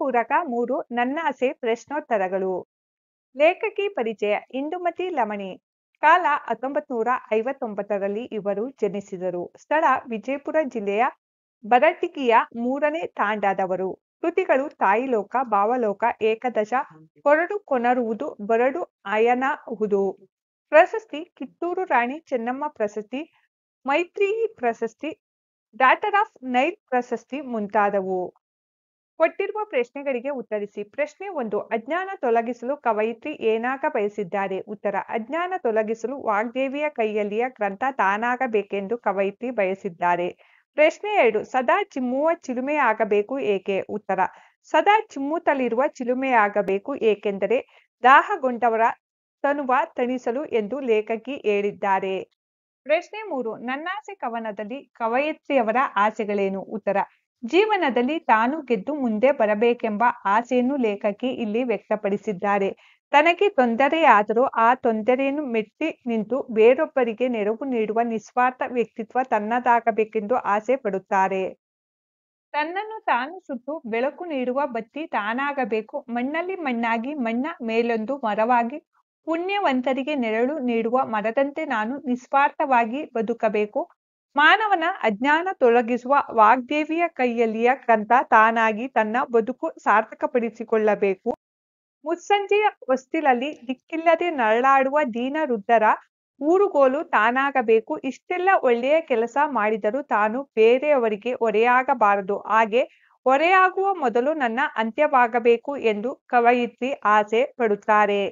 ಪೂರಕ ಮೂರು ನನ್ನಾಸೆ ಪ್ರಶ್ನೋತ್ತರಗಳು ಲೇಖಕಿ ಪರಿಚಯ ಇಂದುಮತಿ ಲಮಣಿ ಕಾಲ ಹತ್ತೊಂಬತ್ ನೂರ ಐವತ್ತೊಂಬತ್ತರಲ್ಲಿ ಇವರು ಜನಿಸಿದರು ಸ್ಥಳ ವಿಜಯಪುರ ಜಿಲ್ಲೆಯ ಬರಟಿಕೆಯ ಮೂರನೇ ತಾಂಡಾದವರು ಕೃತಿಗಳು ತಾಯಿಲೋಕ ಭಾವಲೋಕ ಏಕದಶ ಕೊರಡು ಕೊನರುವುದು ಬರಡು ಅಯನಹುದು ಪ್ರಶಸ್ತಿ ಕಿತ್ತೂರು ರಾಣಿ ಚೆನ್ನಮ್ಮ ಪ್ರಶಸ್ತಿ ಮೈತ್ರಿ ಪ್ರಶಸ್ತಿ ಡಾಟರ್ ಆಫ್ ನೈಲ್ ಪ್ರಶಸ್ತಿ ಮುಂತಾದವು ಕೊಟ್ಟಿರುವ ಪ್ರಶ್ನೆಗಳಿಗೆ ಉತ್ತರಿಸಿ ಪ್ರಶ್ನೆ ಒಂದು ಅಜ್ಞಾನ ತೊಲಗಿಸಲು ಕವಯಿತ್ರಿ ಏನಾಗ ಬಯಸಿದ್ದಾರೆ ಉತ್ತರ ಅಜ್ಞಾನ ತೊಲಗಿಸಲು ವಾಗ್ದೇವಿಯ ಕೈಯಲ್ಲಿಯ ಗ್ರಂಥ ತಾನಾಗಬೇಕೆಂದು ಕವಯಿತ್ರಿ ಬಯಸಿದ್ದಾರೆ ಪ್ರಶ್ನೆ ಎರಡು ಸದಾ ಚಿಮ್ಮುವ ಚಿಲುಮೆಯಾಗಬೇಕು ಏಕೆ ಉತ್ತರ ಸದಾ ಚಿಮ್ಮುತ್ತಲಿರುವ ಚಿಲುಮೆಯಾಗಬೇಕು ಏಕೆಂದರೆ ದಾಹಗೊಂಡವರ ತನುವ ತಣಿಸಲು ಎಂದು ಲೇಖಕಿ ಹೇಳಿದ್ದಾರೆ ಪ್ರಶ್ನೆ ಮೂರು ನನ್ನಾಸೆ ಕವನದಲ್ಲಿ ಕವಯತ್ರಿಯವರ ಆಸೆಗಳೇನು ಉತ್ತರ ಜೀವನದಲ್ಲಿ ತಾನು ಗೆದ್ದು ಮುಂದೆ ಬರಬೇಕೆಂಬ ಆಸೆಯನ್ನು ಲೇಖಕಿ ಇಲ್ಲಿ ವ್ಯಕ್ತಪಡಿಸಿದ್ದಾರೆ ತನಗೆ ತೊಂದರೆಯಾದರೂ ಆ ತೊಂದರೆಯನ್ನು ಮೆಟ್ಟಿ ನಿಂತು ಬೇರೊಬ್ಬರಿಗೆ ನೆರವು ನೀಡುವ ನಿಸ್ವಾರ್ಥ ವ್ಯಕ್ತಿತ್ವ ತನ್ನದಾಗಬೇಕೆಂದು ಆಸೆ ಪಡುತ್ತಾರೆ ತನ್ನನ್ನು ತಾನು ಸುಟ್ಟು ಬೆಳಕು ನೀಡುವ ಬತ್ತಿ ತಾನಾಗಬೇಕು ಮಣ್ಣಲ್ಲಿ ಮಣ್ಣಾಗಿ ಮಣ್ಣ ಮೇಲೊಂದು ಮರವಾಗಿ ಪುಣ್ಯವಂತರಿಗೆ ನೆರಳು ನೀಡುವ ಮರದಂತೆ ನಾನು ನಿಸ್ವಾರ್ಥವಾಗಿ ಬದುಕಬೇಕು ಮಾನವನ ಅಜ್ಞಾನ ತೊಲಗಿಸುವ ವಾಗ್ದೇವಿಯ ಕೈಯಲ್ಲಿಯ ಕಂತ ತಾನಾಗಿ ತನ್ನ ಬದುಕು ಸಾರ್ಥಕಪಡಿಸಿಕೊಳ್ಳಬೇಕು ಮುಸ್ಸಂಜೆಯ ಹೊಸ್ತಿಲಲ್ಲಿ ದಿಕ್ಕಿಲ್ಲದೆ ನರಳಾಡುವ ದೀನ ವೃದ್ಧರ ಊರುಗೋಲು ತಾನಾಗಬೇಕು ಇಷ್ಟೆಲ್ಲ ಒಳ್ಳೆಯ ಕೆಲಸ ಮಾಡಿದರೂ ತಾನು ಬೇರೆಯವರಿಗೆ ಹೊರೆಯಾಗಬಾರದು ಹಾಗೆ ಹೊರೆಯಾಗುವ ಮೊದಲು ನನ್ನ ಅಂತ್ಯವಾಗಬೇಕು ಎಂದು ಕವಯಿತ್ರಿ ಆಸೆ ಪಡುತ್ತಾರೆ